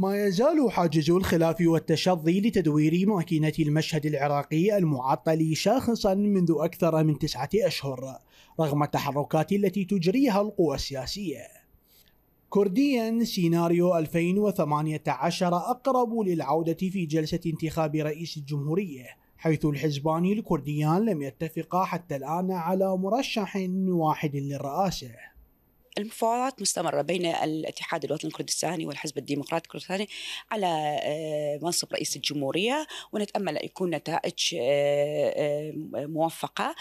ما يزال حاجز الخلاف والتشظي لتدوير ماكينة المشهد العراقي المعطل شاخصا منذ أكثر من تسعة أشهر رغم التحركات التي تجريها القوى السياسية كرديا سيناريو 2018 أقرب للعودة في جلسة انتخاب رئيس الجمهورية حيث الحزبان الكرديان لم يتفقا حتى الآن على مرشح واحد للرئاسة المفاوضات مستمرة بين الاتحاد الوطني الكردستاني والحزب الديمقراطي الكردستاني على آه، منصب رئيس الجمهورية ونتأمل أن يكون نتائج آه، آه، موفقة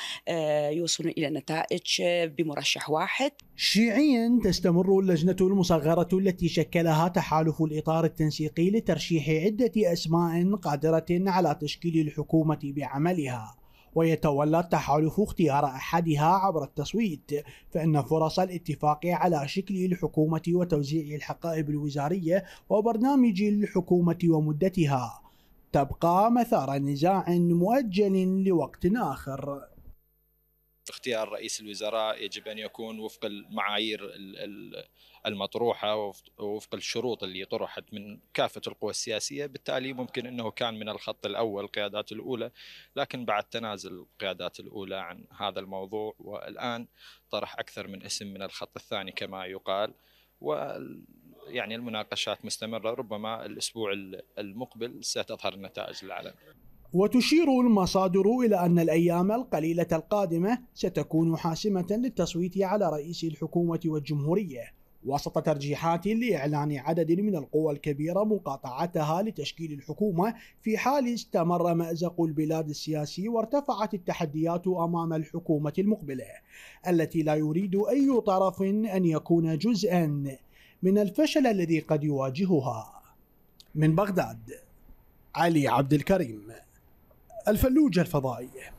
يوصل إلى نتائج بمرشح واحد شيعيا تستمر اللجنة المصغرة التي شكلها تحالف الإطار التنسيقي لترشيح عدة أسماء قادرة على تشكيل الحكومة بعملها ويتولى التحالف اختيار أحدها عبر التصويت فإن فرص الاتفاق على شكل الحكومة وتوزيع الحقائب الوزارية وبرنامج الحكومة ومدتها تبقى مثار نزاع مؤجل لوقت آخر اختيار رئيس الوزراء يجب ان يكون وفق المعايير المطروحه ووفق الشروط اللي طرحت من كافه القوى السياسيه بالتالي ممكن انه كان من الخط الاول القيادات الاولى لكن بعد تنازل القيادات الاولى عن هذا الموضوع والان طرح اكثر من اسم من الخط الثاني كما يقال و يعني المناقشات مستمره ربما الاسبوع المقبل ستظهر النتائج للعلن. وتشير المصادر إلى أن الأيام القليلة القادمة ستكون حاسمة للتصويت على رئيس الحكومة والجمهورية وسط ترجيحات لإعلان عدد من القوى الكبيرة مقاطعتها لتشكيل الحكومة في حال استمر مأزق البلاد السياسي وارتفعت التحديات أمام الحكومة المقبلة التي لا يريد أي طرف أن يكون جزءا من الفشل الذي قد يواجهها من بغداد علي عبد الكريم الفلوجة الفضائية